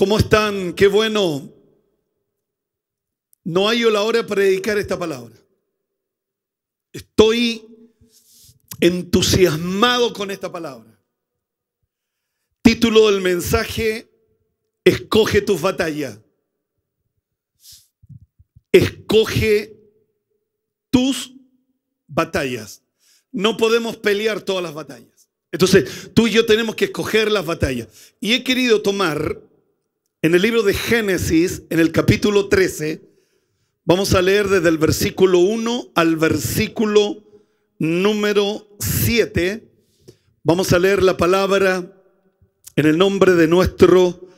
¿Cómo están? Qué bueno. No hay la hora para predicar esta palabra. Estoy entusiasmado con esta palabra. Título del mensaje, escoge tus batallas. Escoge tus batallas. No podemos pelear todas las batallas. Entonces, tú y yo tenemos que escoger las batallas. Y he querido tomar en el libro de Génesis, en el capítulo 13, vamos a leer desde el versículo 1 al versículo número 7. Vamos a leer la palabra en el nombre de nuestro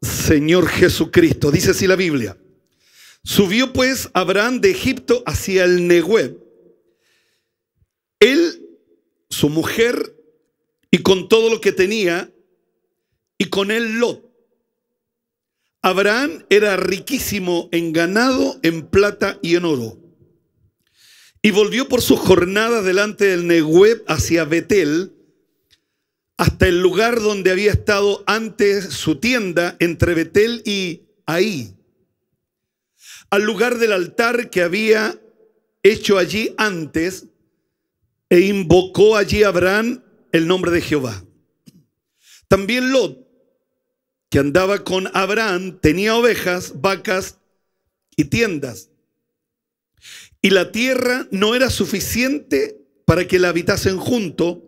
Señor Jesucristo. Dice así la Biblia. Subió pues Abraham de Egipto hacia el Nehueb. Él, su mujer y con todo lo que tenía, y con él Lot Abraham era riquísimo en ganado, en plata y en oro. Y volvió por su jornada delante del Nehueb hacia Betel, hasta el lugar donde había estado antes su tienda entre Betel y ahí, al lugar del altar que había hecho allí antes, e invocó allí Abraham el nombre de Jehová. También Lot que andaba con Abraham tenía ovejas, vacas y tiendas. Y la tierra no era suficiente para que la habitasen junto,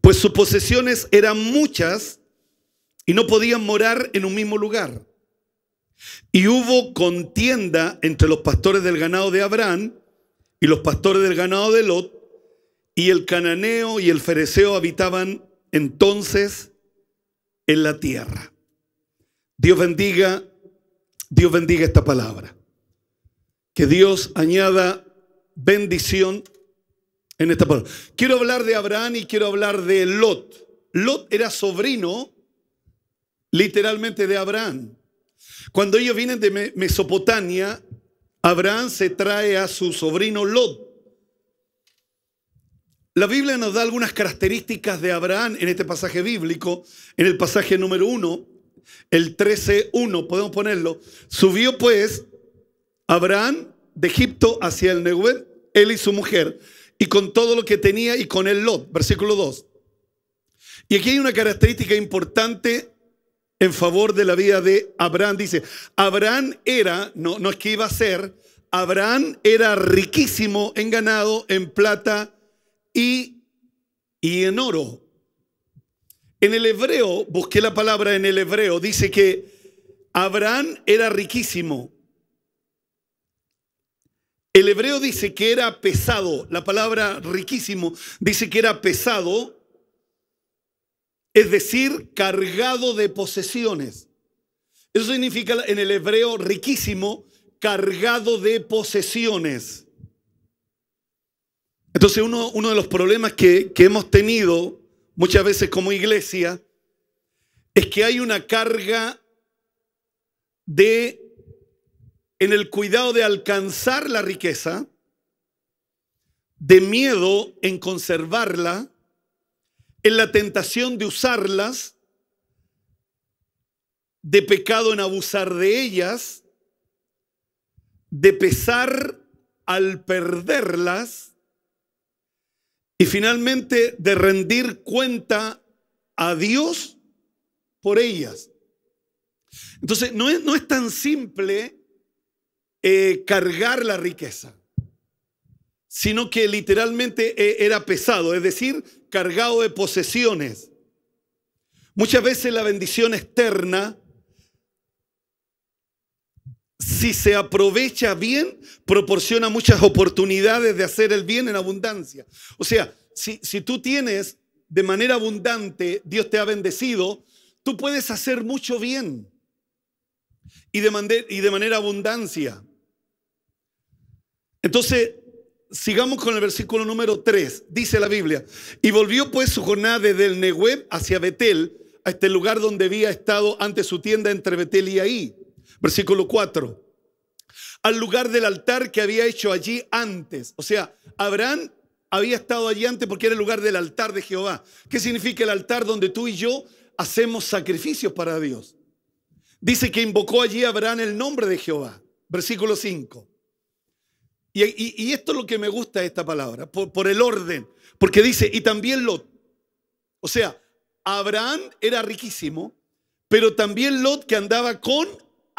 pues sus posesiones eran muchas y no podían morar en un mismo lugar. Y hubo contienda entre los pastores del ganado de Abraham y los pastores del ganado de Lot, y el cananeo y el fereceo habitaban entonces en la tierra. Dios bendiga, Dios bendiga esta palabra. Que Dios añada bendición en esta palabra. Quiero hablar de Abraham y quiero hablar de Lot. Lot era sobrino literalmente de Abraham. Cuando ellos vienen de Mesopotamia, Abraham se trae a su sobrino Lot. La Biblia nos da algunas características de Abraham en este pasaje bíblico, en el pasaje número uno el 13.1, podemos ponerlo. Subió pues Abraham de Egipto hacia el Nehuel, él y su mujer, y con todo lo que tenía y con el Lot, versículo 2. Y aquí hay una característica importante en favor de la vida de Abraham. Dice, Abraham era, no, no es que iba a ser, Abraham era riquísimo en ganado, en plata y, y en oro. En el hebreo, busqué la palabra en el hebreo, dice que Abraham era riquísimo. El hebreo dice que era pesado, la palabra riquísimo dice que era pesado, es decir, cargado de posesiones. Eso significa en el hebreo riquísimo, cargado de posesiones. Entonces uno, uno de los problemas que, que hemos tenido muchas veces como iglesia es que hay una carga de en el cuidado de alcanzar la riqueza, de miedo en conservarla, en la tentación de usarlas, de pecado en abusar de ellas, de pesar al perderlas, y finalmente, de rendir cuenta a Dios por ellas. Entonces, no es, no es tan simple eh, cargar la riqueza, sino que literalmente eh, era pesado, es decir, cargado de posesiones. Muchas veces la bendición externa si se aprovecha bien, proporciona muchas oportunidades de hacer el bien en abundancia. O sea, si, si tú tienes de manera abundante, Dios te ha bendecido, tú puedes hacer mucho bien y de, manera, y de manera abundancia. Entonces, sigamos con el versículo número 3. Dice la Biblia, y volvió pues su jornada desde el Nehueb hacia Betel, a este lugar donde había estado antes su tienda entre Betel y ahí. Versículo 4. Al lugar del altar que había hecho allí antes. O sea, Abraham había estado allí antes porque era el lugar del altar de Jehová. ¿Qué significa el altar donde tú y yo hacemos sacrificios para Dios? Dice que invocó allí Abraham el nombre de Jehová. Versículo 5. Y, esto es lo que me gusta de esta palabra, por, por el orden. Porque dice, y también Lot. O sea, Abraham era riquísimo, pero también Lot que andaba con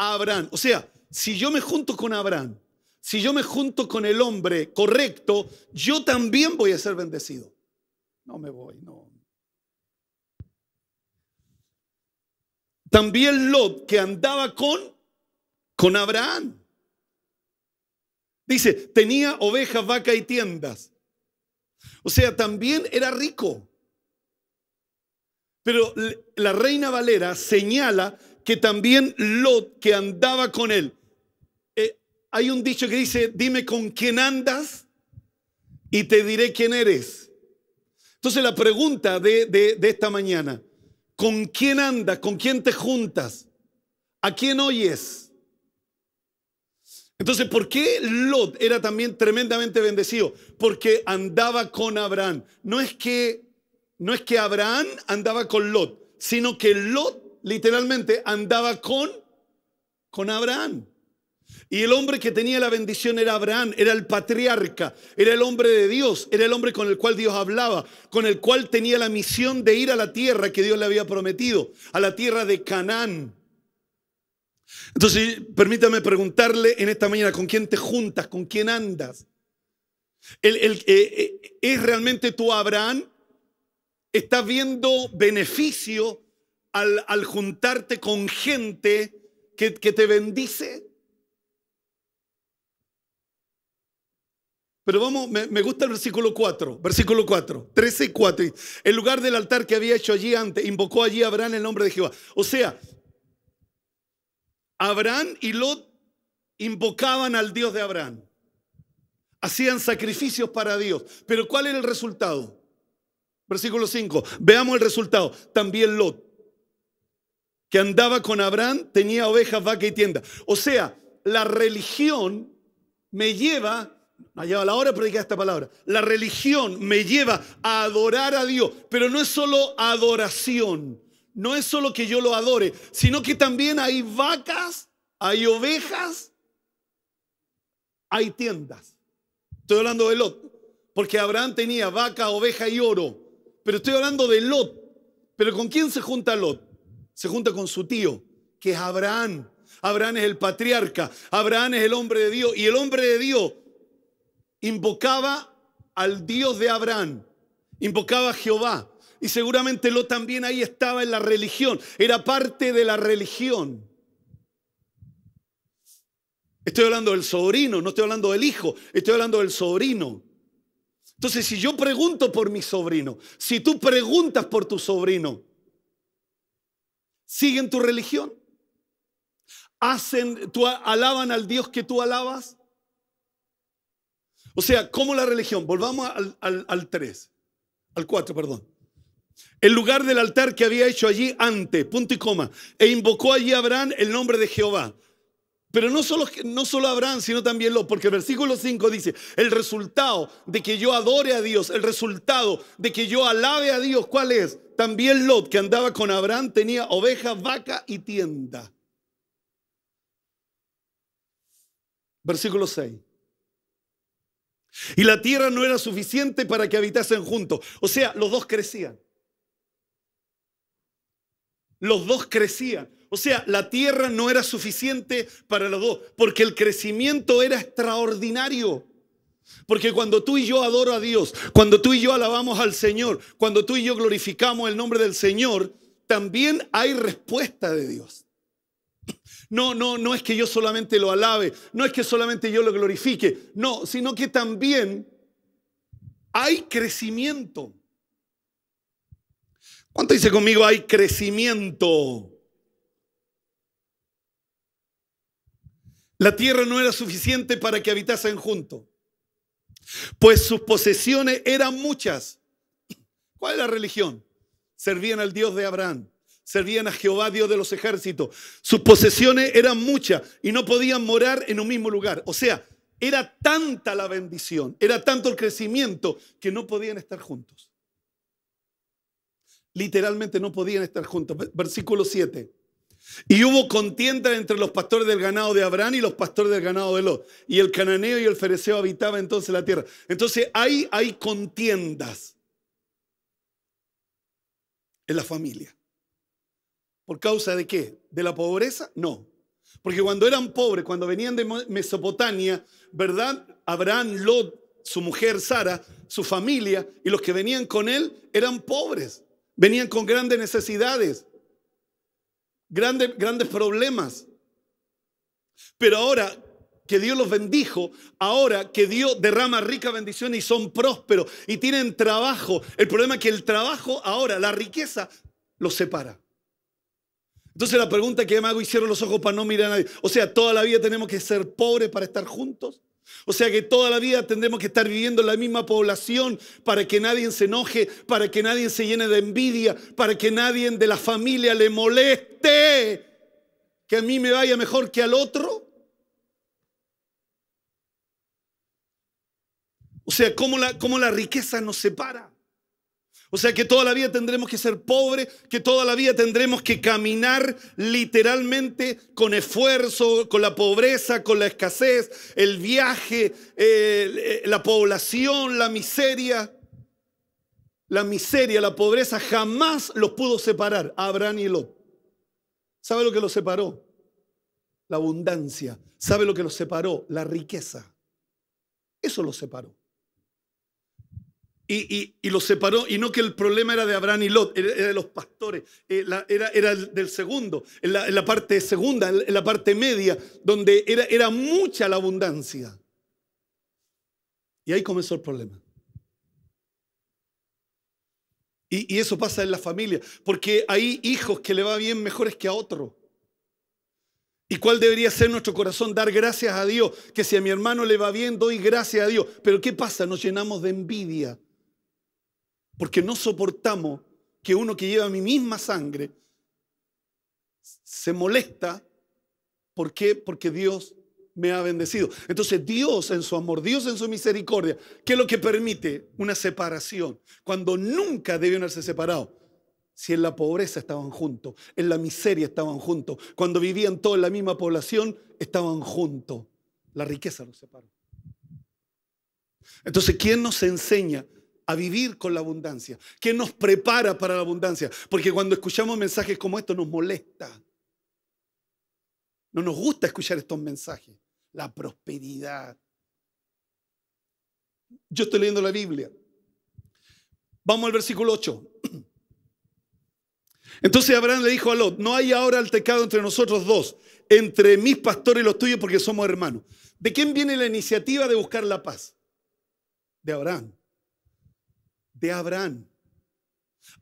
Abraham. O sea, si yo me junto con Abraham, si yo me junto con el hombre correcto, yo también voy a ser bendecido. No me voy, no. También Lot, que andaba con, con Abraham. Dice, tenía ovejas, vaca y tiendas. O sea, también era rico. Pero la reina Valera señala que también Lot, que andaba con él. Eh, hay un dicho que dice, dime con quién andas y te diré quién eres. Entonces la pregunta de, esta mañana, ¿con quién andas? ¿Con quién te juntas? ¿A quién oyes? Entonces, ¿por qué Lot era también tremendamente bendecido? Porque andaba con Abraham. No es que, no es que Abraham andaba con Lot, sino que Lot literalmente andaba con, con Abraham. Y el hombre que tenía la bendición era Abraham, era el patriarca, era el hombre de Dios, era el hombre con el cual Dios hablaba, con el cual tenía la misión de ir a la tierra que Dios le había prometido, a la tierra de Canaán. Entonces, permítame preguntarle en esta mañana, ¿con quién te juntas? ¿Con quién andas? ¿El, eh, eh, ¿Es realmente tú Abraham? ¿Estás viendo beneficio al, juntarte con gente que, te bendice? Pero vamos, me, gusta el versículo 4, versículo 4, 13 y 4. El lugar del altar que había hecho allí antes, invocó allí Abraham el nombre de Jehová. O sea, Abraham y Lot invocaban al Dios de Abraham. Hacían sacrificios para Dios. Pero ¿cuál era el resultado? Versículo 5. Veamos el resultado. También Lot que andaba con Abraham tenía ovejas, vacas y tienda. O sea, la religión me lleva, me lleva. la hora predicar esta palabra, la religión me lleva a adorar a Dios, pero no es solo adoración, no es solo que yo lo adore, sino que también hay vacas, hay ovejas, hay tiendas. Estoy hablando de Lot, porque Abraham tenía vaca, oveja y oro, pero estoy hablando de Lot. Pero ¿con quién se junta Lot? se junta con su tío, que es Abraham. Abraham es el patriarca, Abraham es el hombre de Dios y el hombre de Dios invocaba al Dios de Abraham, invocaba a Jehová y seguramente lo también ahí estaba en la religión, era parte de la religión. Estoy hablando del sobrino, no estoy hablando del hijo, estoy hablando del sobrino. Entonces, si yo pregunto por mi sobrino, si tú preguntas por tu sobrino, siguen tu religión, hacen, tú alaban al Dios que tú alabas. O sea, ¿cómo la religión? Volvamos al, al 3, al 4, perdón. El lugar del altar que había hecho allí antes, punto y coma, e invocó allí Abraham el nombre de Jehová. Pero no solo, no solo Abraham, sino también Lot, porque el versículo 5 dice, el resultado de que yo adore a Dios, el resultado de que yo alabe a Dios, ¿cuál es? También Lot, que andaba con Abraham, tenía oveja, vaca y tienda. Versículo 6. Y la tierra no era suficiente para que habitasen juntos. O sea, los dos crecían. Los dos crecían. O sea, la tierra no era suficiente para los dos, porque el crecimiento era extraordinario. Porque cuando tú y yo adoro a Dios, cuando tú y yo alabamos al Señor, cuando tú y yo glorificamos el nombre del Señor, también hay respuesta de Dios. No, no, no es que yo solamente lo alabe, no es que solamente yo lo glorifique, no, sino que también hay crecimiento. ¿Cuánto dice conmigo hay crecimiento? La tierra no era suficiente para que habitasen juntos, pues sus posesiones eran muchas. ¿Cuál era la religión? Servían al Dios de Abraham, servían a Jehová, Dios de los ejércitos. Sus posesiones eran muchas y no podían morar en un mismo lugar. O sea, era tanta la bendición, era tanto el crecimiento que no podían estar juntos. Literalmente no podían estar juntos. Versículo 7. Y hubo contiendas entre los pastores del ganado de Abraham y los pastores del ganado de Lot. Y el cananeo y el fereceo habitaban entonces la tierra. Entonces ahí hay contiendas en la familia. ¿Por causa de qué? ¿De la pobreza? No. Porque cuando eran pobres, cuando venían de Mesopotamia, ¿verdad? Abraham, Lot, su mujer Sara, su familia y los que venían con él eran pobres. Venían con grandes necesidades grandes, grandes problemas. Pero ahora que Dios los bendijo, ahora que Dios derrama rica bendición y son prósperos y tienen trabajo, el problema es que el trabajo ahora, la riqueza, los separa. Entonces la pregunta que me hago, hicieron los ojos para no mirar a nadie. O sea, toda la vida tenemos que ser pobres para estar juntos. O sea que toda la vida tendremos que estar viviendo en la misma población para que nadie se enoje, para que nadie se llene de envidia, para que nadie de la familia le moleste que a mí me vaya mejor que al otro. O sea, ¿cómo la, cómo la riqueza nos separa? O sea que toda la vida tendremos que ser pobres, que toda la vida tendremos que caminar literalmente con esfuerzo, con la pobreza, con la escasez, el viaje, eh, la población, la miseria. La miseria, la pobreza jamás los pudo separar a Abraham y Lot. ¿Sabe lo que los separó? La abundancia. ¿Sabe lo que los separó? La riqueza. Eso los separó. Y, los separó, y no que el problema era de Abraham y Lot, era, de los pastores, eh, era, era del segundo, en la, parte segunda, en la parte media, donde era, mucha la abundancia. Y ahí comenzó el problema. Y, eso pasa en la familia, porque hay hijos que le va bien mejores que a otro. ¿Y cuál debería ser nuestro corazón? Dar gracias a Dios, que si a mi hermano le va bien, doy gracias a Dios. Pero ¿qué pasa? Nos llenamos de envidia porque no soportamos que uno que lleva mi misma sangre se molesta. ¿Por qué? Porque Dios me ha bendecido. Entonces Dios en su amor, Dios en su misericordia, ¿qué es lo que permite? Una separación, cuando nunca debieron haberse separado. Si en la pobreza estaban juntos, en la miseria estaban juntos, cuando vivían todos en la misma población, estaban juntos. La riqueza los separó. Entonces, ¿quién nos enseña a vivir con la abundancia, que nos prepara para la abundancia, porque cuando escuchamos mensajes como estos nos molesta. No nos gusta escuchar estos mensajes, la prosperidad. Yo estoy leyendo la Biblia. Vamos al versículo 8. Entonces Abraham le dijo a Lot, no hay ahora el pecado entre nosotros dos, entre mis pastores y los tuyos, porque somos hermanos. ¿De quién viene la iniciativa de buscar la paz? De Abraham de Abraham.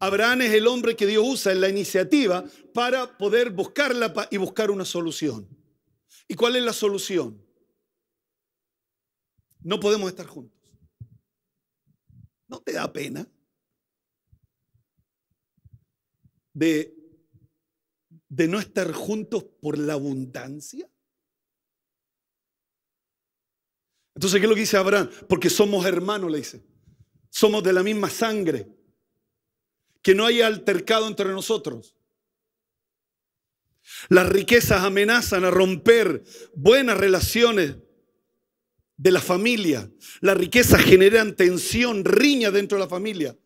Abraham es el hombre que Dios usa en la iniciativa para poder buscarla y buscar una solución. ¿Y cuál es la solución? No podemos estar juntos. ¿No te da pena de, de no estar juntos por la abundancia? Entonces, ¿qué es lo que dice Abraham? Porque somos hermanos, le dice somos de la misma sangre, que no haya altercado entre nosotros. Las riquezas amenazan a romper buenas relaciones de la familia. Las riquezas generan tensión, riña dentro de la familia.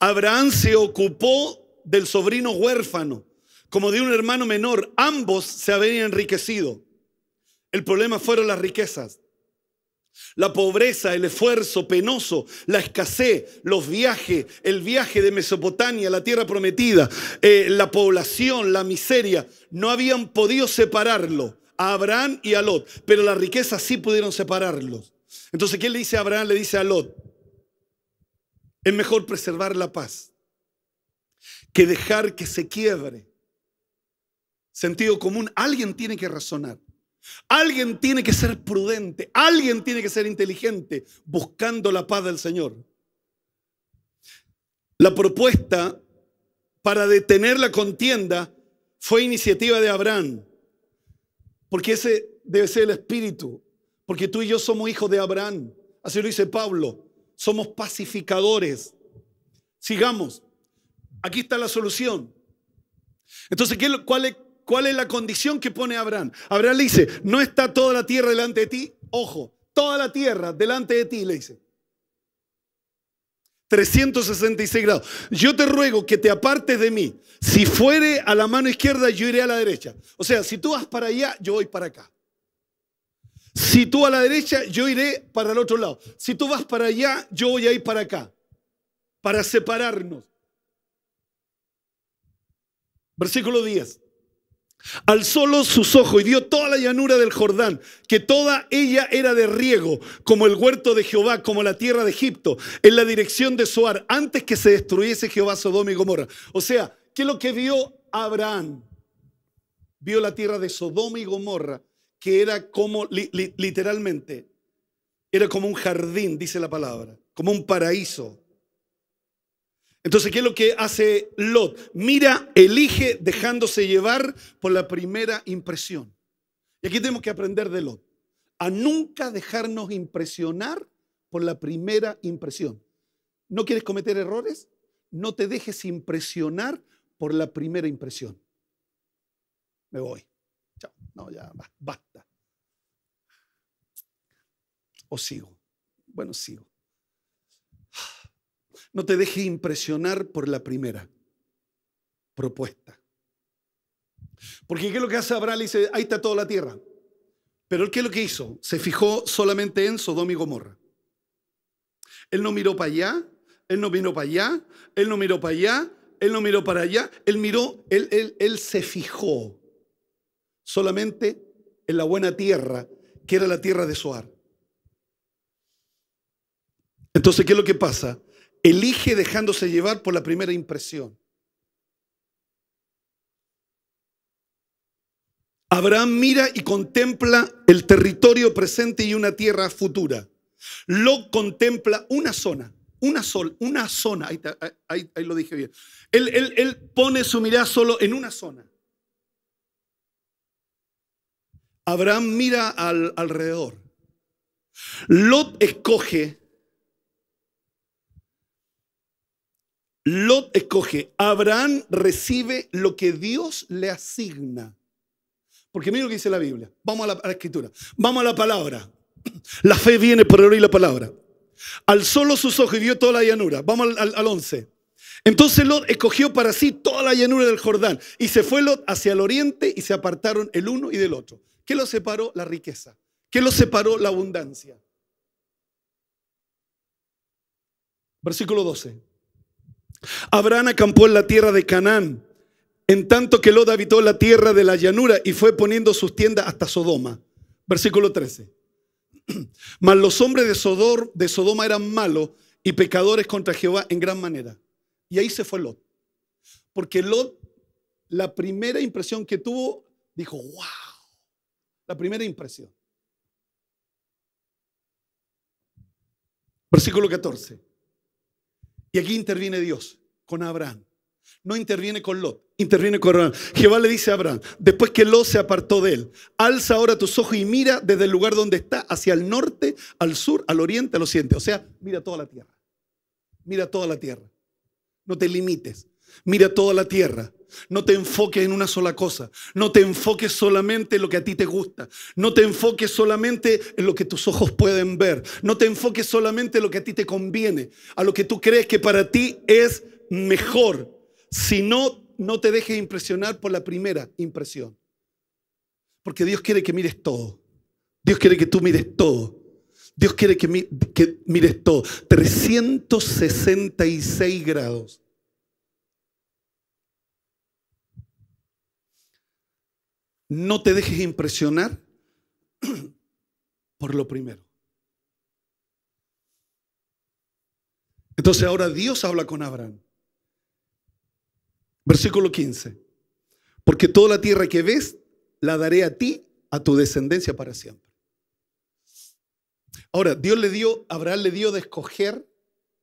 Abraham se ocupó del sobrino huérfano, como de un hermano menor. Ambos se habían enriquecido. El problema fueron las riquezas. La pobreza, el esfuerzo penoso, la escasez, los viajes, el viaje de Mesopotamia, la tierra prometida, eh, la población, la miseria, no habían podido separarlo a Abraham y a Lot, pero la riqueza sí pudieron separarlos. Entonces, ¿qué le dice a Abraham? Le dice a Lot, es mejor preservar la paz que dejar que se quiebre. Sentido común, alguien tiene que razonar. Alguien tiene que ser prudente, alguien tiene que ser inteligente buscando la paz del Señor. La propuesta para detener la contienda fue iniciativa de Abraham, porque ese debe ser el espíritu, porque tú y yo somos hijos de Abraham, así lo dice Pablo, somos pacificadores. Sigamos, aquí está la solución. Entonces, ¿cuál es, ¿Cuál es la condición que pone Abraham? Abraham le dice, no está toda la tierra delante de ti, ojo, toda la tierra delante de ti, le dice. 366 grados. Yo te ruego que te apartes de mí. Si fuere a la mano izquierda, yo iré a la derecha. O sea, si tú vas para allá, yo voy para acá. Si tú a la derecha, yo iré para el otro lado. Si tú vas para allá, yo voy a ir para acá. Para separarnos. Versículo 10. Alzó los sus ojos y vio toda la llanura del Jordán, que toda ella era de riego, como el huerto de Jehová, como la tierra de Egipto, en la dirección de Soar, antes que se destruyese Jehová Sodoma y Gomorra. O sea, ¿qué es lo que vio Abraham? Vio la tierra de Sodoma y Gomorra, que era como, literalmente, era como un jardín, dice la palabra, como un paraíso. Entonces, ¿qué es lo que hace Lot? Mira, elige dejándose llevar por la primera impresión. Y aquí tenemos que aprender de Lot, a nunca dejarnos impresionar por la primera impresión. ¿No quieres cometer errores? No te dejes impresionar por la primera impresión. Me voy. Chao. No, ya basta. O sigo. Bueno, sigo. No te deje impresionar por la primera propuesta. Porque ¿qué es lo que hace Abraham? Le dice, ahí está toda la tierra. Pero ¿qué es lo que hizo? Se fijó solamente en Sodoma y Gomorra. Él no miró para allá, él no miró para allá, él no miró para allá, él no miró para allá, él miró, él, él se fijó solamente en la buena tierra, que era la tierra de Soar. Entonces, ¿qué es lo que pasa? Elige dejándose llevar por la primera impresión. Abraham mira y contempla el territorio presente y una tierra futura. Lot contempla una zona, una sol, una zona. Ahí, lo dije bien. Él, pone su mirada solo en una zona. Abraham mira alrededor. Lot escoge Lot escoge, Abraham recibe lo que Dios le asigna. Porque mira lo que dice la Biblia. Vamos a la, escritura. Vamos a la palabra. La fe viene por el oír la palabra. Al solo sus ojos y vio toda la llanura. Vamos al, al, 11. Entonces Lot escogió para sí toda la llanura del Jordán y se fue Lot hacia el oriente y se apartaron el uno y del otro. ¿Qué los separó? La riqueza. ¿Qué los separó? La abundancia. Versículo 12. Abraham acampó en la tierra de Canaán, en tanto que Lot habitó la tierra de la llanura y fue poniendo sus tiendas hasta Sodoma. Versículo 13. Mas los hombres de, Sodor, de Sodoma eran malos y pecadores contra Jehová en gran manera. Y ahí se fue Lot. Porque Lot, la primera impresión que tuvo, dijo, wow. La primera impresión. Versículo 14. Y aquí interviene Dios con Abraham. No interviene con Lot, interviene con Abraham. Jehová le dice a Abraham, después que Lot se apartó de él, alza ahora tus ojos y mira desde el lugar donde está, hacia el norte, al sur, al oriente, al occidente. O sea, mira toda la tierra. Mira toda la tierra. No te limites. Mira toda la tierra. No te enfoques en una sola cosa. No te enfoques solamente en lo que a ti te gusta. No te enfoques solamente en lo que tus ojos pueden ver. No te enfoques solamente en lo que a ti te conviene, a lo que tú crees que para ti es mejor. Si no, no te dejes impresionar por la primera impresión. Porque Dios quiere que mires todo. Dios quiere que tú mires todo. Dios quiere que, que mires todo. 366 grados. No te dejes impresionar por lo primero. Entonces ahora Dios habla con Abraham. Versículo 15. Porque toda la tierra que ves la daré a ti, a tu descendencia para siempre. Ahora, Dios le dio, Abraham le dio de escoger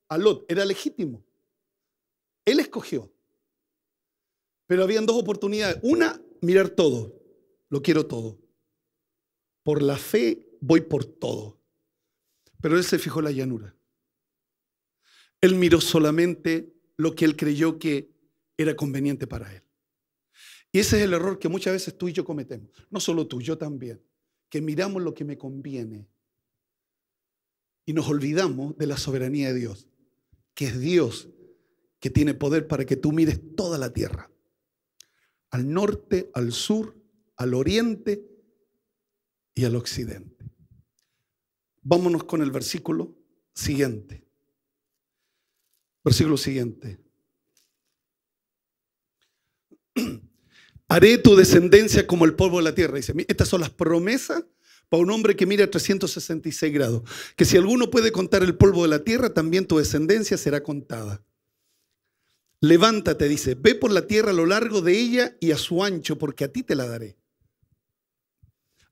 a Lot. Era legítimo. Él escogió. Pero habían dos oportunidades. Una, mirar todo lo quiero todo. Por la fe voy por todo. Pero él se fijó en la llanura. Él miró solamente lo que él creyó que era conveniente para él. Y ese es el error que muchas veces tú y yo cometemos. No solo tú, yo también. Que miramos lo que me conviene. Y nos olvidamos de la soberanía de Dios. Que es Dios que tiene poder para que tú mires toda la tierra. Al norte, al sur, al oriente y al occidente. Vámonos con el versículo siguiente. Versículo siguiente. Haré tu descendencia como el polvo de la tierra. Dice, estas son las promesas para un hombre que mira 366 grados. Que si alguno puede contar el polvo de la tierra, también tu descendencia será contada. Levántate, dice, ve por la tierra a lo largo de ella y a su ancho, porque a ti te la daré.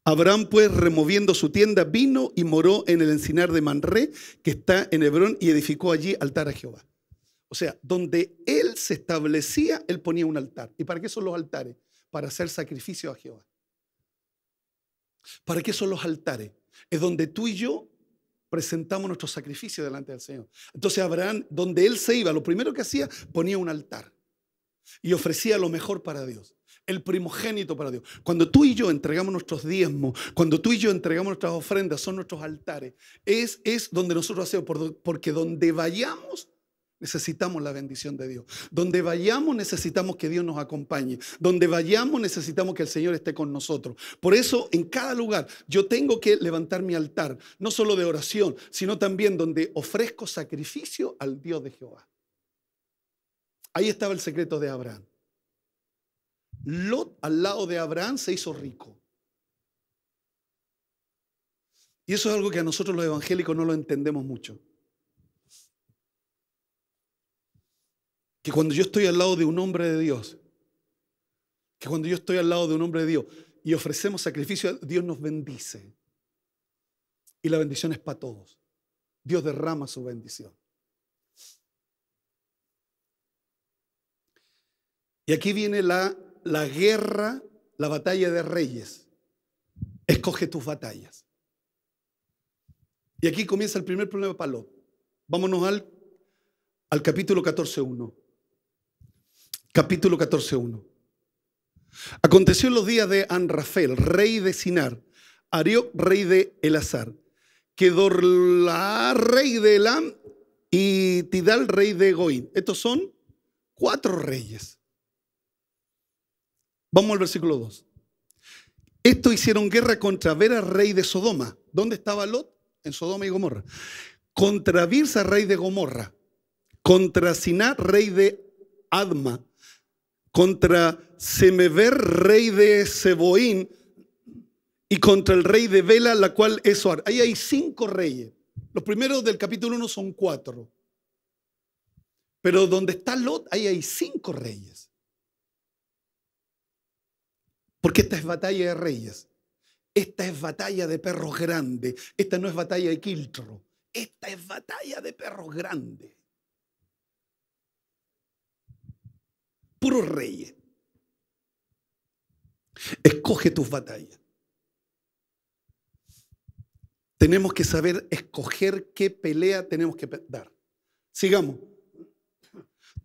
Abraham pues removiendo su tienda vino y moró en el encinar de Manré que está en Hebrón y edificó allí altar a Jehová. O sea, donde él se establecía, él ponía un altar. ¿Y para qué son los altares? Para hacer sacrificio a Jehová. ¿Para qué son los altares? Es donde tú y yo presentamos nuestro sacrificio delante del Señor. Entonces Abraham, donde él se iba, lo primero que hacía, ponía un altar y ofrecía lo mejor para Dios el primogénito para Dios. Cuando tú y yo entregamos nuestros diezmos, cuando tú y yo entregamos nuestras ofrendas, son nuestros altares, es, es donde nosotros hacemos, porque donde vayamos, Necesitamos la bendición de Dios. Donde vayamos necesitamos que Dios nos acompañe. Donde vayamos necesitamos que el Señor esté con nosotros. Por eso en cada lugar yo tengo que levantar mi altar, no solo de oración, sino también donde ofrezco sacrificio al Dios de Jehová. Ahí estaba el secreto de Abraham. Lot al lado de Abraham se hizo rico. Y eso es algo que a nosotros los evangélicos no lo entendemos mucho. Que cuando yo estoy al lado de un hombre de Dios, que cuando yo estoy al lado de un hombre de Dios y ofrecemos sacrificio, Dios nos bendice. Y la bendición es para todos. Dios derrama su bendición. Y aquí viene la la guerra, la batalla de reyes. Escoge tus batallas. Y aquí comienza el primer problema de Palot. Vámonos al, al capítulo 14.1. Capítulo 14.1. Aconteció en los días de Anrafel, rey de Sinar, Arió, rey de Elazar, la rey de Elam, y Tidal, rey de Goín. Estos son cuatro reyes. Vamos al versículo 2. Esto hicieron guerra contra Vera, rey de Sodoma. ¿Dónde estaba Lot? En Sodoma y Gomorra. Contra Birsa, rey de Gomorra. Contra Siná, rey de Adma. Contra Semever, rey de Seboín. Y contra el rey de Bela, la cual es Soar. Ahí hay cinco reyes. Los primeros del capítulo 1 son cuatro. Pero donde está Lot, ahí hay cinco reyes. Porque esta es batalla de reyes. Esta es batalla de perros grandes. Esta no es batalla de quiltro. Esta es batalla de perros grandes. Puros reyes. Escoge tus batallas. Tenemos que saber escoger qué pelea tenemos que dar. Sigamos.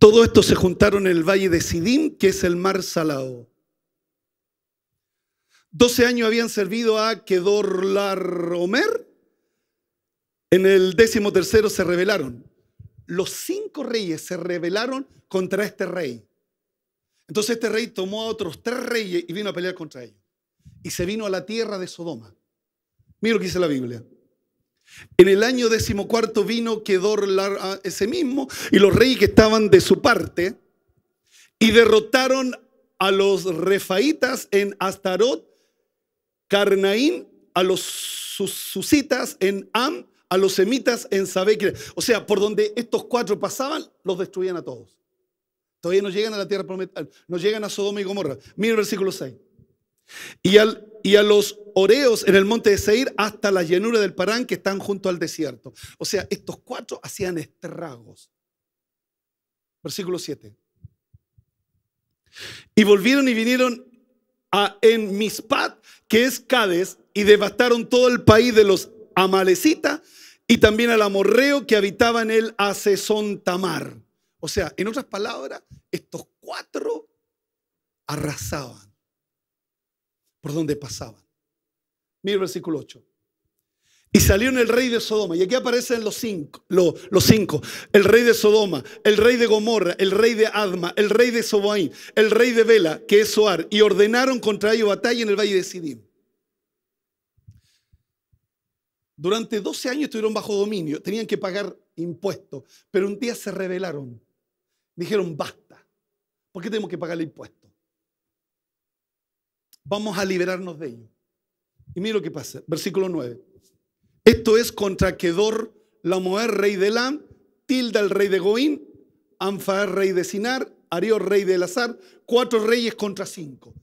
Todo esto se juntaron en el valle de Sidim, que es el mar salado. 12 años habían servido a Romer. En el décimo tercero se rebelaron. Los cinco reyes se rebelaron contra este rey. Entonces este rey tomó a otros tres reyes y vino a pelear contra ellos. Y se vino a la tierra de Sodoma. Mira lo que dice la Biblia. En el año decimocuarto vino Kedorlar ese mismo y los reyes que estaban de su parte y derrotaron a los refaitas en Astarot Carnaín a los susitas en Am, a los semitas en Sabequir. O sea, por donde estos cuatro pasaban, los destruían a todos. Todavía no llegan a la tierra prometida, no llegan a Sodoma y Gomorra. Mira el versículo 6. Y, al, y a los oreos en el monte de Seir hasta la llanura del Parán que están junto al desierto. O sea, estos cuatro hacían estragos. Versículo 7. Y volvieron y vinieron a, en Mispat que es Cades, y devastaron todo el país de los Amalecitas y también al amorreo que habitaba en el Acesón Tamar. O sea, en otras palabras, estos cuatro arrasaban por donde pasaban. Mira el versículo 8. Y salieron el rey de Sodoma. Y aquí aparecen los cinco, los, El rey de Sodoma, el rey de Gomorra, el rey de Adma, el rey de Soboaim, el rey de Vela, que es Soar. Y ordenaron contra ellos batalla en el valle de Sidim. Durante 12 años estuvieron bajo dominio, tenían que pagar impuestos, pero un día se rebelaron. Dijeron, basta, ¿por qué tenemos que pagar el impuesto? Vamos a liberarnos de ellos. Y mira lo que pasa, versículo 9. Esto es contra Kedor, Lamoer, rey de Elam, Tilda, el rey de Goín, Anfaer, rey de Sinar, Arior, rey de Elazar, cuatro reyes contra cinco.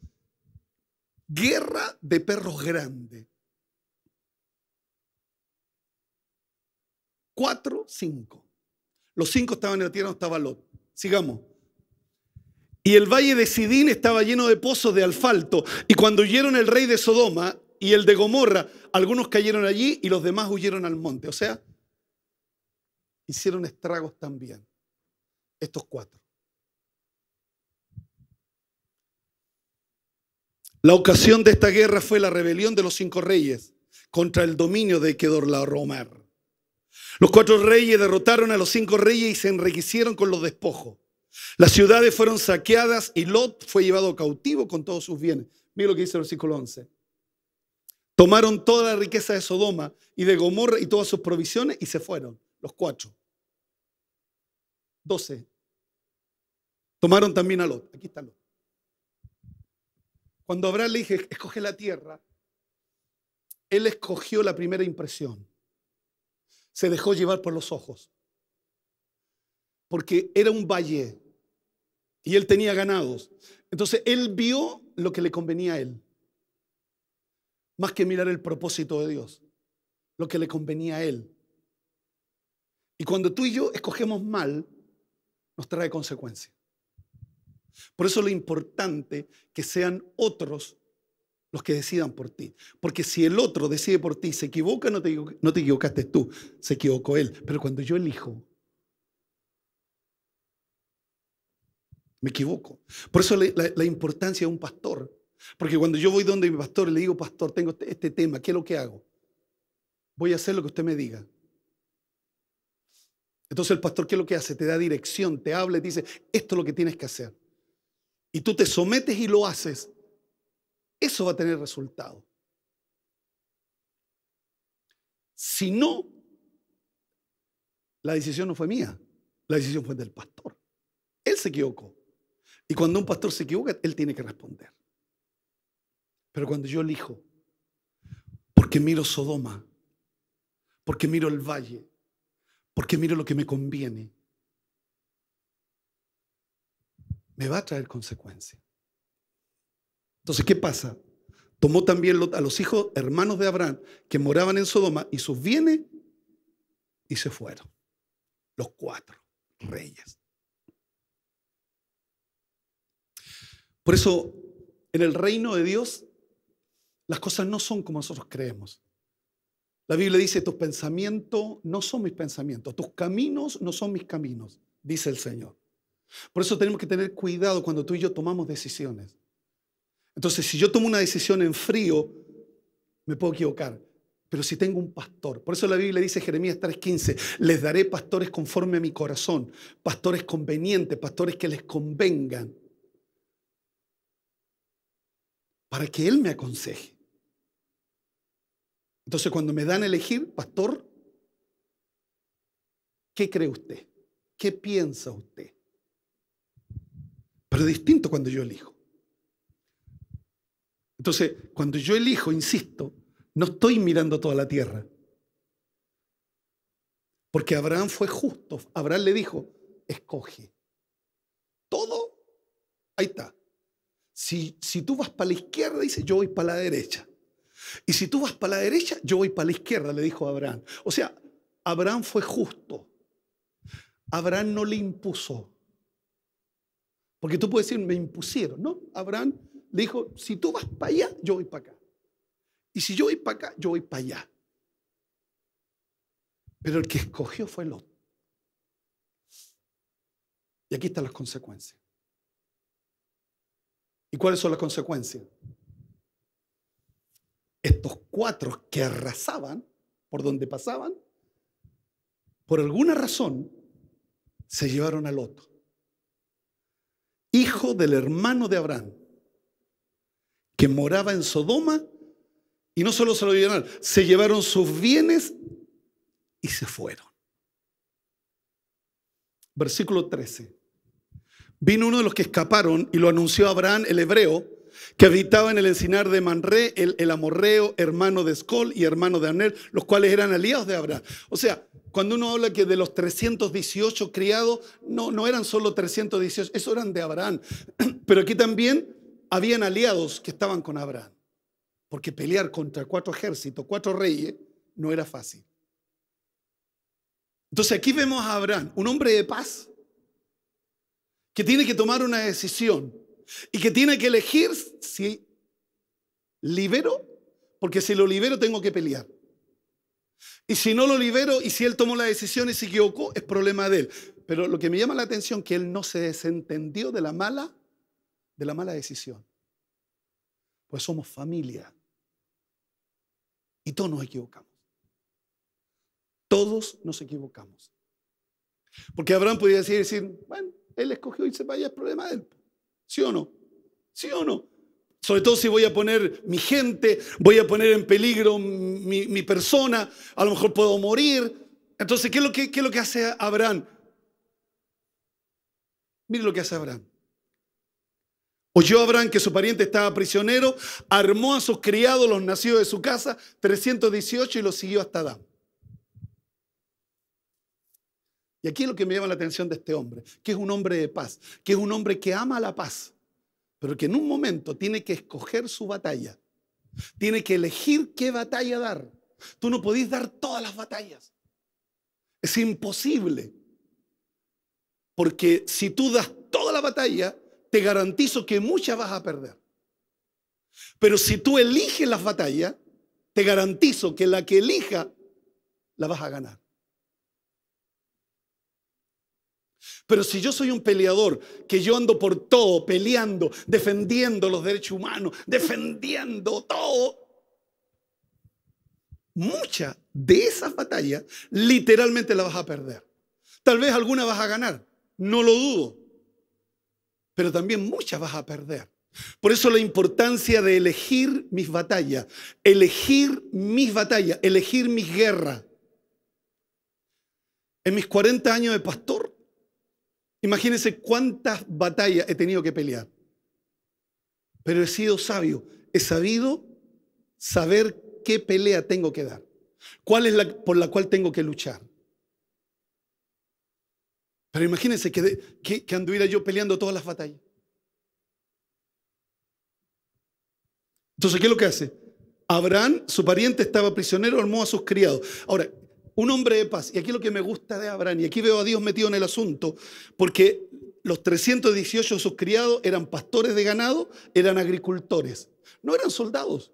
Guerra de perros grande. Cuatro, cinco. Los cinco estaban en la tierra, no estaba Lot. Sigamos. Y el valle de Sidín estaba lleno de pozos de asfalto. Y cuando huyeron el rey de Sodoma y el de Gomorra. Algunos cayeron allí y los demás huyeron al monte. O sea, hicieron estragos también. Estos cuatro. La ocasión de esta guerra fue la rebelión de los cinco reyes contra el dominio de Romer. Los cuatro reyes derrotaron a los cinco reyes y se enriquecieron con los despojos. Las ciudades fueron saqueadas y Lot fue llevado cautivo con todos sus bienes. Mira lo que dice el versículo 11. Tomaron toda la riqueza de Sodoma y de Gomorra y todas sus provisiones y se fueron, los cuatro. Doce. Tomaron también a Lot. Aquí está Lot. Cuando Abraham le dije, escoge la tierra, él escogió la primera impresión. Se dejó llevar por los ojos. Porque era un valle y él tenía ganados. Entonces él vio lo que le convenía a él más que mirar el propósito de Dios, lo que le convenía a Él. Y cuando tú y yo escogemos mal, nos trae consecuencias. Por eso lo importante que sean otros los que decidan por ti. Porque si el otro decide por ti, se equivoca, no te, te equivocaste tú, se equivocó él. Pero cuando yo elijo, me equivoco. Por eso la importancia de un pastor. Porque cuando yo voy donde mi pastor y le digo, pastor, tengo este, este tema, ¿qué es lo que hago? Voy a hacer lo que usted me diga. Entonces el pastor, ¿qué es lo que hace? Te da dirección, te habla y dice, esto es lo que tienes que hacer. Y tú te sometes y lo haces. Eso va a tener resultado. Si no, la decisión no fue mía, la decisión fue del pastor. Él se equivocó. Y cuando un pastor se equivoca, él tiene que responder. Pero cuando yo elijo, porque miro Sodoma, porque miro el valle, porque miro lo que me conviene, me va a traer consecuencia Entonces, ¿qué pasa? Tomó también a los hijos hermanos de Abraham que moraban en Sodoma y sus bienes y se fueron. Los cuatro reyes. Por eso, en el reino de Dios las cosas no son como nosotros creemos. La Biblia dice, tus pensamientos no son mis pensamientos, tus caminos no son mis caminos, dice el Señor. Por eso tenemos que tener cuidado cuando tú y yo tomamos decisiones. Entonces, si yo tomo una decisión en frío, me puedo equivocar. Pero si tengo un pastor, por eso la Biblia dice Jeremías 3:15, les daré pastores conforme a mi corazón, pastores convenientes, pastores que les convengan, para que Él me aconseje. Entonces cuando me dan a elegir, pastor, ¿qué cree usted? ¿Qué piensa usted? Pero es distinto cuando yo elijo. Entonces, cuando yo elijo, insisto, no estoy mirando toda la tierra. Porque Abraham fue justo. Abraham le dijo, escoge. Todo, ahí está. Si, si tú vas para la izquierda, dice, yo voy para la derecha. Y si tú vas para la derecha, yo voy para la izquierda, le dijo Abraham. O sea, Abraham fue justo. Abraham no le impuso. Porque tú puedes decir, me impusieron, ¿no? Abraham le dijo, si tú vas para allá, yo voy para acá. Y si yo voy para acá, yo voy para allá. Pero el que escogió fue Lot. Y aquí están las consecuencias. ¿Y cuáles son las consecuencias? estos cuatro que arrasaban por donde pasaban, por alguna razón se llevaron al otro hijo del hermano de Abraham, que moraba en Sodoma, y no solo se lo llevaron, se llevaron sus bienes y se fueron. Versículo 13. Vino uno de los que escaparon y lo anunció Abraham el hebreo que habitaba en el encinar de Manré, el, amorreo, hermano de Escol y hermano de Anel los cuales eran aliados de Abraham. O sea, cuando uno habla que de los 318 criados, no, no eran solo 318, esos eran de Abraham. Pero aquí también habían aliados que estaban con Abraham. Porque pelear contra cuatro ejércitos, cuatro reyes, no era fácil. Entonces aquí vemos a Abraham, un hombre de paz, que tiene que tomar una decisión y que tiene que elegir si libero, porque si lo libero tengo que pelear. Y si no lo libero y si él tomó la decisión y se equivocó, es problema de él. Pero lo que me llama la atención es que él no se desentendió de la mala, de la mala decisión. Pues somos familia. Y todos nos equivocamos. Todos nos equivocamos. Porque Abraham podía decir, decir bueno, él escogió y se vaya es problema de él. Pues". ¿Sí o no? ¿Sí o no? Sobre todo si voy a poner mi gente, voy a poner en peligro mi, persona, a lo mejor puedo morir. Entonces, ¿qué es lo que, qué es lo que hace Abraham? Mire lo que hace Abraham. Oyó Abraham que su pariente estaba prisionero, armó a sus criados, los nacidos de su casa, 318, y los siguió hasta Adán. Y aquí es lo que me llama la atención de este hombre, que es un hombre de paz, que es un hombre que ama la paz, pero que en un momento tiene que escoger su batalla, tiene que elegir qué batalla dar. Tú no podés dar todas las batallas. Es imposible. Porque si tú das toda la batalla, te garantizo que muchas vas a perder. Pero si tú eliges las batallas, te garantizo que la que elija, la vas a ganar. Pero si yo soy un peleador, que yo ando por todo, peleando, defendiendo los derechos humanos, defendiendo todo, muchas de esas batallas literalmente las vas a perder. Tal vez alguna vas a ganar, no lo dudo, pero también muchas vas a perder. Por eso la importancia de elegir mis batallas, elegir mis batallas, elegir mis guerras. En mis 40 años de pastor, Imagínense cuántas batallas he tenido que pelear. Pero he sido sabio. He sabido saber qué pelea tengo que dar. ¿Cuál es la por la cual tengo que luchar? Pero imagínense que, anduviera yo peleando todas las batallas. Entonces, ¿qué es lo que hace? Abraham, su pariente, estaba prisionero, armó a sus criados. Ahora, un hombre de paz. Y aquí lo que me gusta de Abraham, y aquí veo a Dios metido en el asunto, porque los 318 de sus criados eran pastores de ganado, eran agricultores, no eran soldados,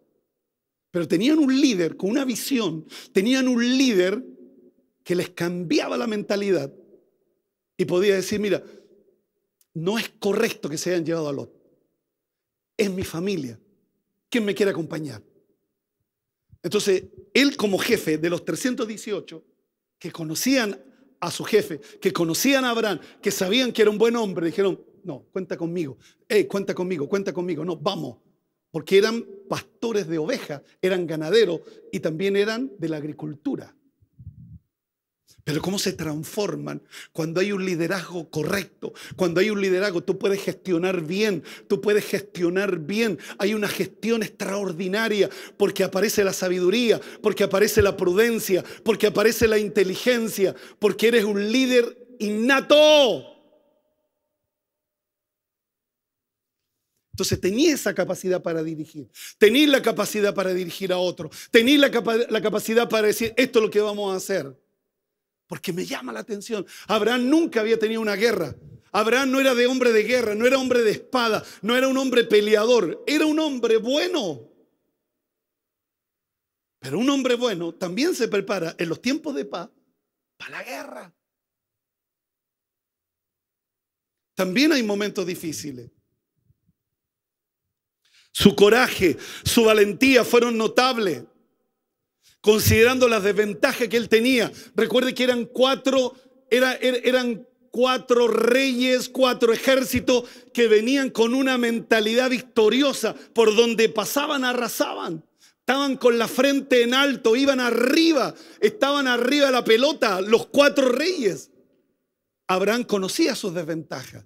pero tenían un líder con una visión, tenían un líder que les cambiaba la mentalidad y podía decir, mira, no es correcto que se hayan llevado a Lot, es mi familia, ¿quién me quiere acompañar? Entonces, él como jefe de los 318, que conocían a su jefe, que conocían a Abraham, que sabían que era un buen hombre, dijeron, no, cuenta conmigo, hey, eh, cuenta conmigo, cuenta conmigo, no, vamos. Porque eran pastores de ovejas, eran ganaderos y también eran de la agricultura. Pero cómo se transforman cuando hay un liderazgo correcto, cuando hay un liderazgo, tú puedes gestionar bien, tú puedes gestionar bien, hay una gestión extraordinaria porque aparece la sabiduría, porque aparece la prudencia, porque aparece la inteligencia, porque eres un líder innato. Entonces tenía esa capacidad para dirigir, tenía la capacidad para dirigir a otro, tenía la, la capacidad para decir, esto es lo que vamos a hacer porque me llama la atención. Abraham nunca había tenido una guerra. Abraham no era de hombre de guerra, no era hombre de espada, no era un hombre peleador, era un hombre bueno. Pero un hombre bueno también se prepara en los tiempos de paz para la guerra. También hay momentos difíciles. Su coraje, su valentía fueron notables considerando las desventajas que él tenía. Recuerde que eran cuatro, er, eran cuatro reyes, cuatro ejércitos que venían con una mentalidad victoriosa, por donde pasaban arrasaban. Estaban con la frente en alto, iban arriba, estaban arriba de la pelota, los cuatro reyes. Abraham conocía sus desventajas,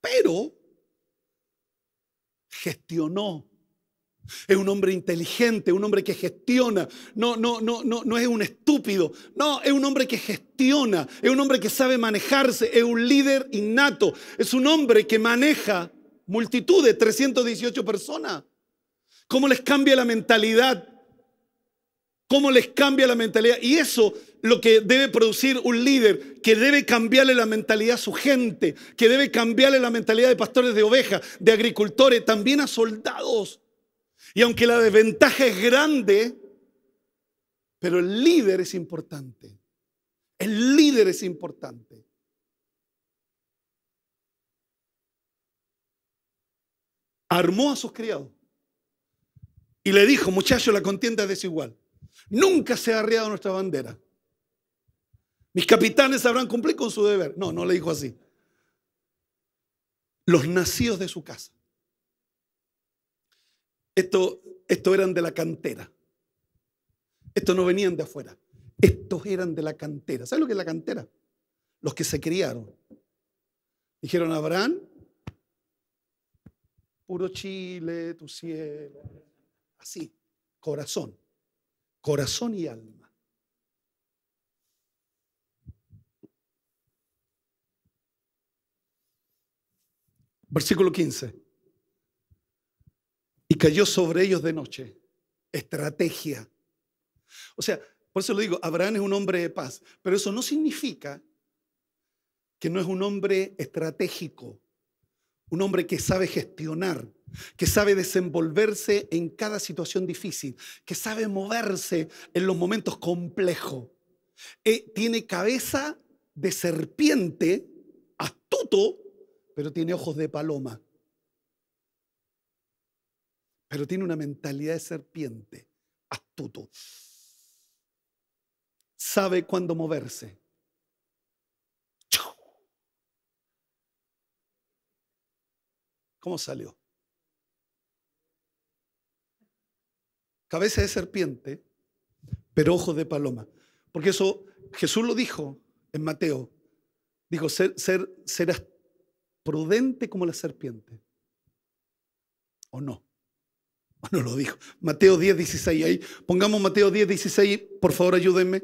pero gestionó es un hombre inteligente, un hombre que gestiona. No, no, no, no, no es un estúpido. No, es un hombre que gestiona. Es un hombre que sabe manejarse. Es un líder innato. Es un hombre que maneja multitudes, 318 personas. ¿Cómo les cambia la mentalidad? ¿Cómo les cambia la mentalidad? Y eso lo que debe producir un líder, que debe cambiarle la mentalidad a su gente, que debe cambiarle la mentalidad de pastores de ovejas, de agricultores, también a soldados. Y aunque la desventaja es grande, pero el líder es importante. El líder es importante. Armó a sus criados y le dijo, muchachos, la contienda es desigual. Nunca se ha arriado nuestra bandera. Mis capitanes sabrán cumplir con su deber. No, no le dijo así. Los nacidos de su casa. Estos esto eran de la cantera. Estos no venían de afuera. Estos eran de la cantera. ¿Sabes lo que es la cantera? Los que se criaron. Dijeron a Abraham, puro Chile, tu cielo. Así, corazón. Corazón y alma. Versículo 15 y cayó sobre ellos de noche. Estrategia. O sea, por eso lo digo, Abraham es un hombre de paz, pero eso no significa que no es un hombre estratégico, un hombre que sabe gestionar, que sabe desenvolverse en cada situación difícil, que sabe moverse en los momentos complejos. E, tiene cabeza de serpiente, astuto, pero tiene ojos de paloma pero tiene una mentalidad de serpiente, astuto. Sabe cuándo moverse. ¿Cómo salió? Cabeza de serpiente, pero ojos de paloma. Porque eso Jesús lo dijo en Mateo. Dijo, ser, ser, serás prudente como la serpiente. ¿O no? no lo dijo. Mateo 10, 16. Ahí, pongamos Mateo 10, 16. Por favor, ayúdenme.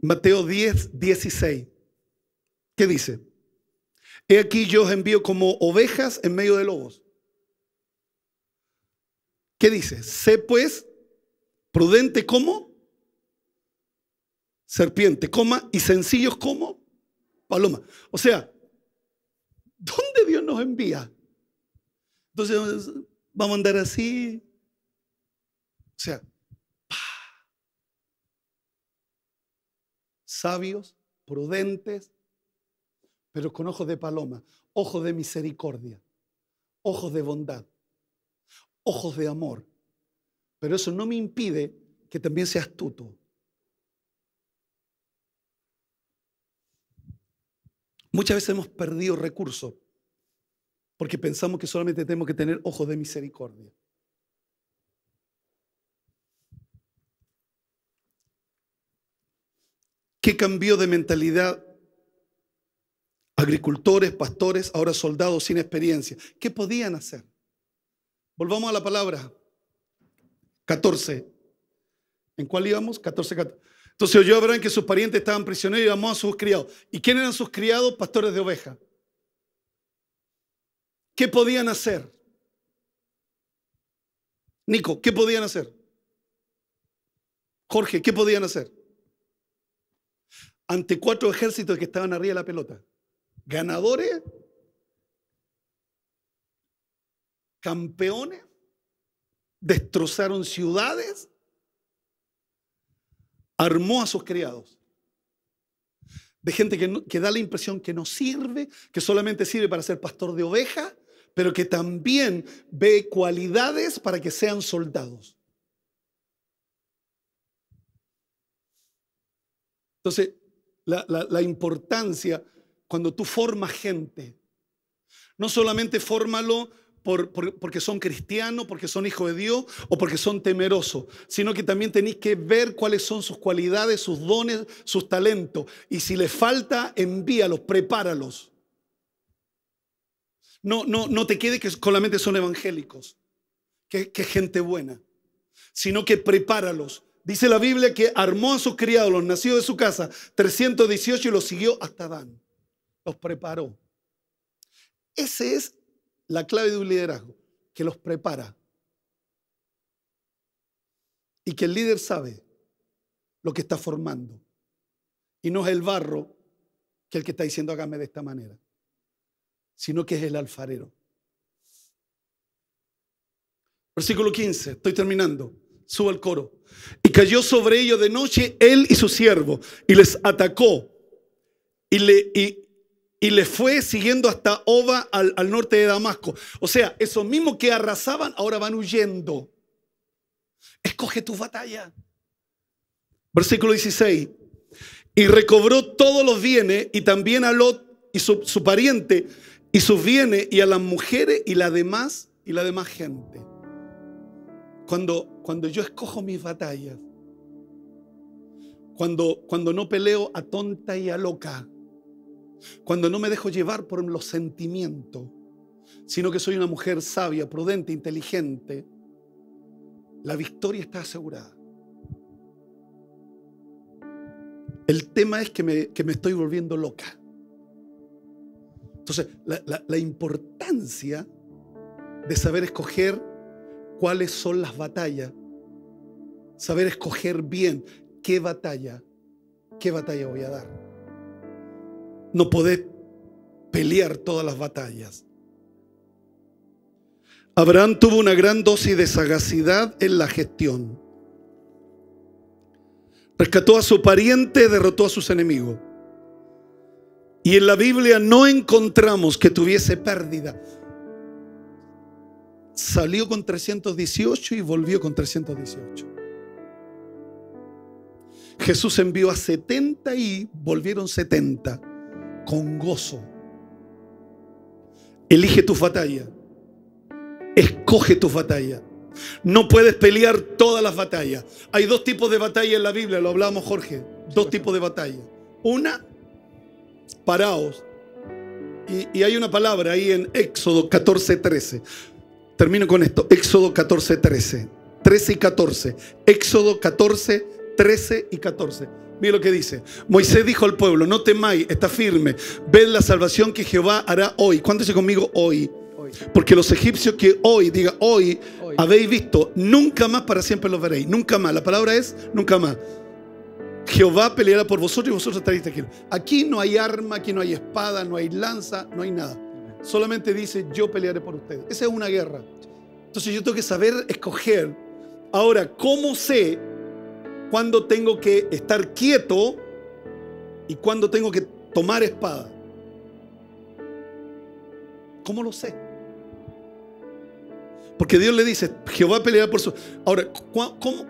Mateo 10, 16. ¿Qué dice? He aquí yo os envío como ovejas en medio de lobos. ¿Qué dice? Sé pues prudente como serpiente, coma, y sencillos como paloma. O sea, ¿dónde Dios nos envía? Entonces, vamos a andar así. O sea, sabios, prudentes, pero con ojos de paloma, ojos de misericordia, ojos de bondad, ojos de amor. Pero eso no me impide que también sea astuto. Muchas veces hemos perdido recursos porque pensamos que solamente tenemos que tener ojos de misericordia. ¿Qué cambió de mentalidad? Agricultores, pastores, ahora soldados sin experiencia. ¿Qué podían hacer? Volvamos a la palabra. 14. ¿En cuál íbamos? 14, Entonces oyó Abraham que sus parientes estaban prisioneros y llamó a sus criados. ¿Y quién eran sus criados? Pastores de ovejas. ¿Qué podían hacer? Nico, ¿qué podían hacer? Jorge, ¿qué podían hacer? Ante cuatro ejércitos que estaban arriba de la pelota. Ganadores, campeones, destrozaron ciudades, armó a sus criados. De gente que, da la impresión que no sirve, que solamente sirve para ser pastor de ovejas pero que también ve cualidades para que sean soldados. Entonces, la, la, importancia cuando tú formas gente, no solamente fórmalo porque son cristianos, porque son hijos de Dios o porque son temerosos, sino que también tenéis que ver cuáles son sus cualidades, sus dones, sus talentos. Y si les falta, envíalos, prepáralos. No, no, no te quede que solamente son evangélicos, que, gente buena, sino que prepáralos. Dice la Biblia que armó a sus criados, los nació de su casa, 318 y los siguió hasta Dan. Los preparó. Esa es la clave de un liderazgo, que los prepara. Y que el líder sabe lo que está formando. Y no es el barro que el que está diciendo hágame de esta manera sino que es el alfarero. Versículo 15, estoy terminando. Subo al coro. Y cayó sobre ellos de noche él y su siervo, y les atacó, y le, le fue siguiendo hasta Oba al, norte de Damasco. O sea, esos mismos que arrasaban ahora van huyendo. Escoge tu batalla. Versículo 16. Y recobró todos los bienes y también a Lot y su, su pariente y sus y a las mujeres y la demás y la demás gente. Cuando, cuando yo escojo mis batallas, cuando, cuando no peleo a tonta y a loca, cuando no me dejo llevar por los sentimientos, sino que soy una mujer sabia, prudente, inteligente, la victoria está asegurada. El tema es que me estoy volviendo loca. Entonces, la, importancia de saber escoger cuáles son las batallas, saber escoger bien qué batalla, qué batalla voy a dar. No podés pelear todas las batallas. Abraham tuvo una gran dosis de sagacidad en la gestión. Rescató a su pariente, derrotó a sus enemigos. Y en la Biblia no encontramos que tuviese pérdida. Salió con 318 y volvió con 318. Jesús envió a 70 y volvieron 70 con gozo. Elige tu batalla. Escoge tu batalla. No puedes pelear todas las batallas. Hay dos tipos de batalla en la Biblia, lo hablamos Jorge. Dos tipos de batalla. Una paraos. Y, hay una palabra ahí en Éxodo 14, 13. Termino con esto. Éxodo 14, 13. 13 y 14. Éxodo 14, 13 y 14. Mira lo que dice. Moisés dijo al pueblo, no temáis, está firme. Ved la salvación que Jehová hará hoy. Cuéntese dice conmigo hoy? Porque los egipcios que hoy, diga hoy, habéis visto, nunca más para siempre los veréis. Nunca más. La palabra es nunca más. Jehová peleará por vosotros y vosotros estaréis tranquilos. Aquí no hay arma, aquí no hay espada, no hay lanza, no hay nada. Solamente dice, yo pelearé por ustedes. Esa es una guerra. Entonces yo tengo que saber escoger. Ahora, ¿cómo sé cuándo tengo que estar quieto y cuándo tengo que tomar espada? ¿Cómo lo sé? Porque Dios le dice, Jehová peleará por su... Ahora,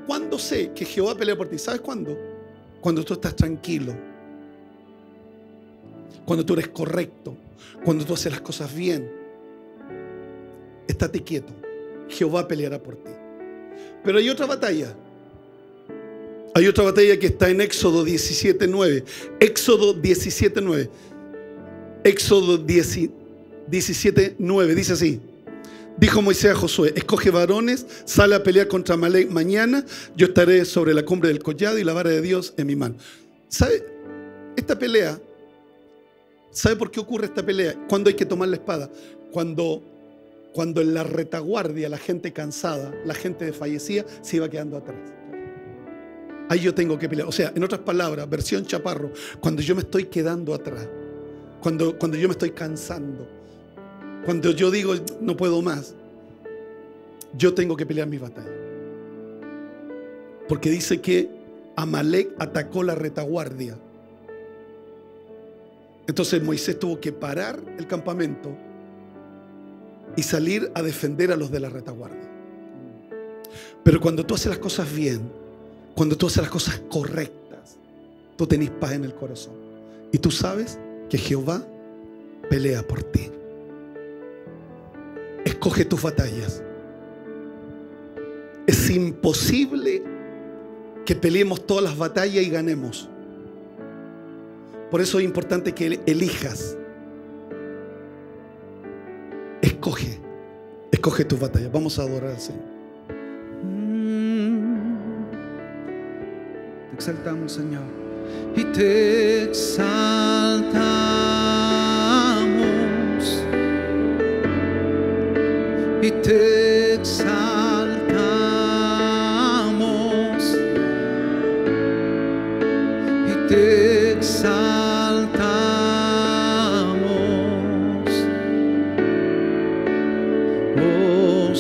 ¿cuándo sé que Jehová pelea por ti? ¿Sabes cuándo? Cuando tú estás tranquilo, cuando tú eres correcto, cuando tú haces las cosas bien, estate quieto. Jehová peleará por ti. Pero hay otra batalla. Hay otra batalla que está en Éxodo 17.9. Éxodo 17.9. Éxodo 17.9. Dice así. Dijo Moisés a Josué, escoge varones, sale a pelear contra Malek mañana, yo estaré sobre la cumbre del collado y la vara de Dios en mi mano. ¿Sabe? Esta pelea, ¿sabe por qué ocurre esta pelea? ¿Cuándo hay que tomar la espada? Cuando, cuando en la retaguardia la gente cansada, la gente fallecía, se iba quedando atrás. Ahí yo tengo que pelear. O sea, en otras palabras, versión chaparro, cuando yo me estoy quedando atrás, cuando, cuando yo me estoy cansando cuando yo digo, no puedo más, yo tengo que pelear mi batalla. Porque dice que Amalek atacó la retaguardia. Entonces Moisés tuvo que parar el campamento y salir a defender a los de la retaguardia. Pero cuando tú haces las cosas bien, cuando tú haces las cosas correctas, tú tenés paz en el corazón. Y tú sabes que Jehová pelea por ti escoge tus batallas. Es imposible que peleemos todas las batallas y ganemos. Por eso es importante que elijas. Escoge. Escoge tus batallas. Vamos a adorar al Señor. Te exaltamos, Señor. Y te exaltamos. te exaltamos y te exaltamos, oh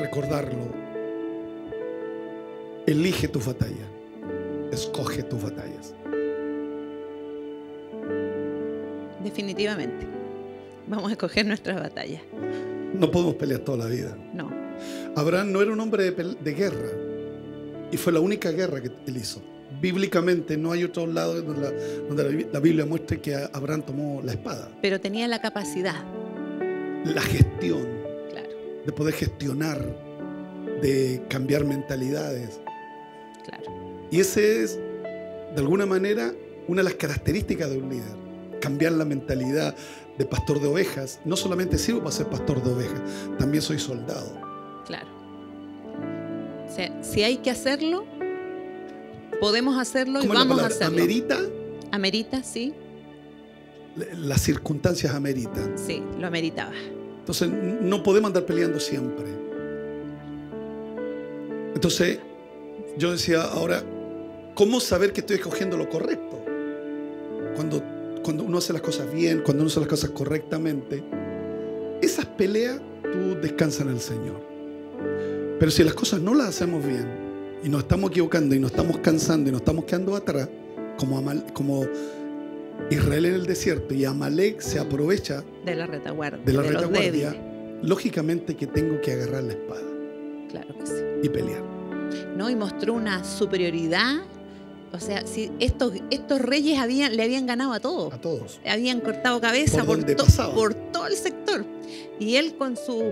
recordarlo. Elige tu batalla. Escoge tus batallas. Definitivamente. Vamos a escoger nuestras batallas. No podemos pelear toda la vida. No. Abraham no era un hombre de, guerra. Y fue la única guerra que él hizo. Bíblicamente no hay otro lado donde la, Biblia muestre que Abraham tomó la espada. Pero tenía la capacidad. La gestión de poder gestionar, de cambiar mentalidades. Claro. Y ese es, de alguna manera, una de las características de un líder. Cambiar la mentalidad de pastor de ovejas. No solamente sirvo para ser pastor de ovejas, también soy soldado. Claro. si hay que hacerlo, podemos hacerlo y vamos a hacerlo. ¿Amerita? Amerita, sí. Las circunstancias ameritan. Sí, lo ameritaba. Entonces no podemos andar peleando siempre. Entonces yo decía, ahora, ¿cómo saber que estoy escogiendo lo correcto? Cuando, cuando uno hace las cosas bien, cuando uno hace las cosas correctamente, esas peleas tú descansas en el Señor. Pero si las cosas no las hacemos bien y nos estamos equivocando y nos estamos cansando y nos estamos quedando atrás, como, como Israel en el desierto y Amalek se aprovecha de la retaguardia. De lógicamente que tengo que agarrar la espada. Claro que sí. Y pelear. No, y mostró una superioridad. O sea, si estos, estos reyes habían, le habían ganado a todos. A todos. Le habían cortado cabeza por, todo el sector. Y él con su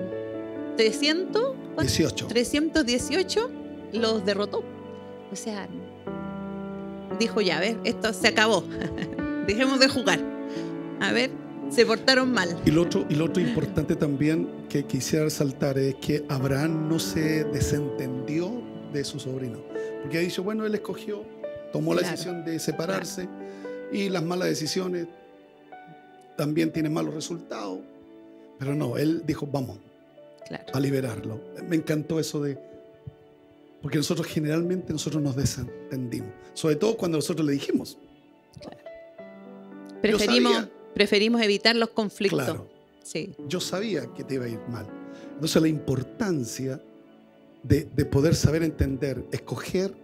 300, 318 los derrotó. O sea, dijo ya, a ver, esto se acabó. dejemos de jugar. A ver, se portaron mal. Y lo otro, y lo otro importante también que quisiera resaltar es que Abraham no se desentendió de su sobrino. Porque ha dicho, bueno, él escogió, tomó la decisión de separarse y las malas decisiones también tienen malos resultados. Pero no, él dijo, vamos a liberarlo. Me encantó eso de... Porque nosotros generalmente nosotros nos desentendimos. Sobre todo cuando nosotros le dijimos. Claro. Preferimos, preferimos evitar los conflictos. Yo sabía que te iba a ir mal. Entonces la importancia de poder saber entender, escoger